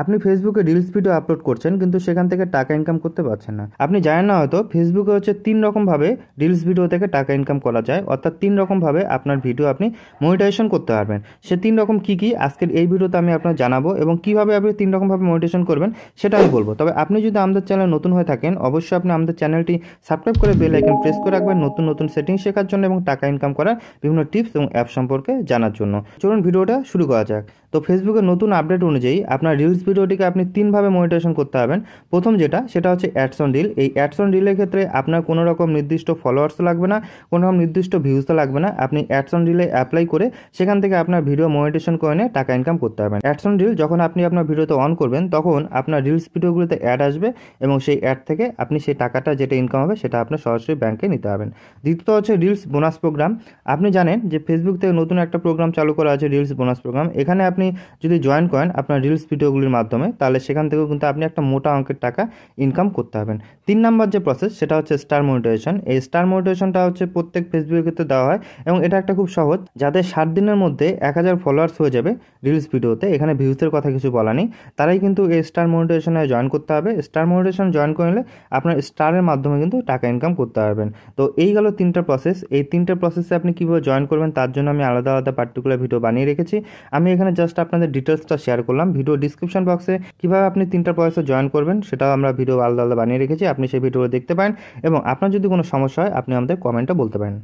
আপনি ফেসবুকে reels video upload করছেন কিন্তু সেখান থেকে টাকা ইনকাম করতে পারছেন না আপনি জানেন না হয়তো ফেসবুকে হচ্ছে তিন রকমভাবে রিলস ভিডিও থেকে টাকা ইনকাম করা যায় অর্থাৎ তিন রকমভাবে আপনার ভিডিও আপনি মনিটাইজেশন করতে পারবেন সে তিন রকম কী কী আজকের এই ভিডিওতে আমি আপনার জানাবো এবং কীভাবে আপনি তিন রকমভাবে মনিটাইজেশন করবেন সেটা আমি বলবো তবে আপনি যদি আমাদের চ্যানেল নতুন হয়ে থাকেন অবশ্যই আপনি আমাদের চ্যানেলটি সাবস্ক্রাইব করে বেল আইকন প্রেস করে রাখবেন নতুন নতুন সেটিং শেখার জন্য এবং টাকা ইনকাম করার বিভিন্ন টিপস এবং অ্যাপ সম্পর্কে জানার জন্য চলুন ভিডিওটা শুরু করা যাক তো ফেসবুকের নতুন আপডেট অনুযায়ী আপনার রিলস ভিডিওটিকে আপনি তিনভাবে মনিটাইজেশন করতে পারবেন প্রথম যেটা সেটা হচ্ছে অ্যাডস অন রিল এই অ্যাডস অন রিলের ক্ষেত্রে আপনার কোনো রকম নির্দিষ্ট ফলোয়ার্স লাগবে না কোনো রকম নির্দিষ্ট ভিউজ তো লাগবে না আপনি অ্যাডস অন রিলে অ্যাপ্লাই করে সেখান থেকে আপনার ভিডিও মনিটাইজেশন করে নিয়ে টাকা ইনকাম করতে পারবেন অ্যাডস অন রিল যখন আপনি আপনার ভিডিওতে অন করবেন তখন আপনার রিলস ভিডিওগুলোতে অ্যাড আসবে এবং সেই অ্যাড থেকে আপনি সেই টাকাটা যেটা ইনকাম হবে সেটা আপনার সরাসরি ব্যাংকে নিতে পারবেন দ্বিতীয়ত হচ্ছে রিলস বোনাস প্রোগ্রাম আপনি জানেন যে ফেসবুক থেকে নতুন একটা প্রোগ্রাম চালু করা আছে রিলস বোনাস প্রোগ্রাম এখানে আপনি আপনি যদি জয়েন করেন আপনার রিলস ভিডিওগুলির মাধ্যমে তাহলে সেখান থেকেও কিন্তু আপনি একটা মোটা অঙ্কের টাকা ইনকাম করতে পারবেন তিন নম্বর যে প্রসেস সেটা হচ্ছে স্টার মনিটাইজেশন এই স্টার মনিটাইজেশনটা হচ্ছে প্রত্যেক ফেসবুকের ক্ষেত্রে দেওয়া হয় এবং এটা একটা খুব সহজ যাদের সাত দিনের মধ্যে এক হাজার ফলোয়ার্স হয়ে যাবে রিলস ভিডিওতে এখানে ভিউজের কথা কিছু বলা নেই তারাই কিন্তু এই স্টার মনিটাইজেশনে জয়েন করতে হবে স্টার মনিটাইজেশন জয়েন করলে আপনার স্টারের মাধ্যমে কিন্তু টাকা ইনকাম করতে পারবেন তো এই গেল তিনটা প্রসেস এই তিনটা প্রসেসে আপনি কীভাবে জয়েন করবেন তার জন্য আমি আলাদা আলাদা পার্টিকুলার ভিডিও বানিয়ে রেখেছি আমি এখানে জাস্ট জাস্ট আপনাদের ডিটেলসটা শেয়ার করলাম ভিডিও ডিসক্রিপশন বক্সে কিভাবে আপনি তিনটা প্রয়াসে জয়েন করবেন সেটাও আমরা ভিডিও আলাদা আলাদা বানিয়ে রেখেছি আপনি সেই ভিডিও দেখতে পারেন এবং আপনার যদি কোনো সমস্যা হয় আপনি আমাদের কমেন্টে বলতে পারেন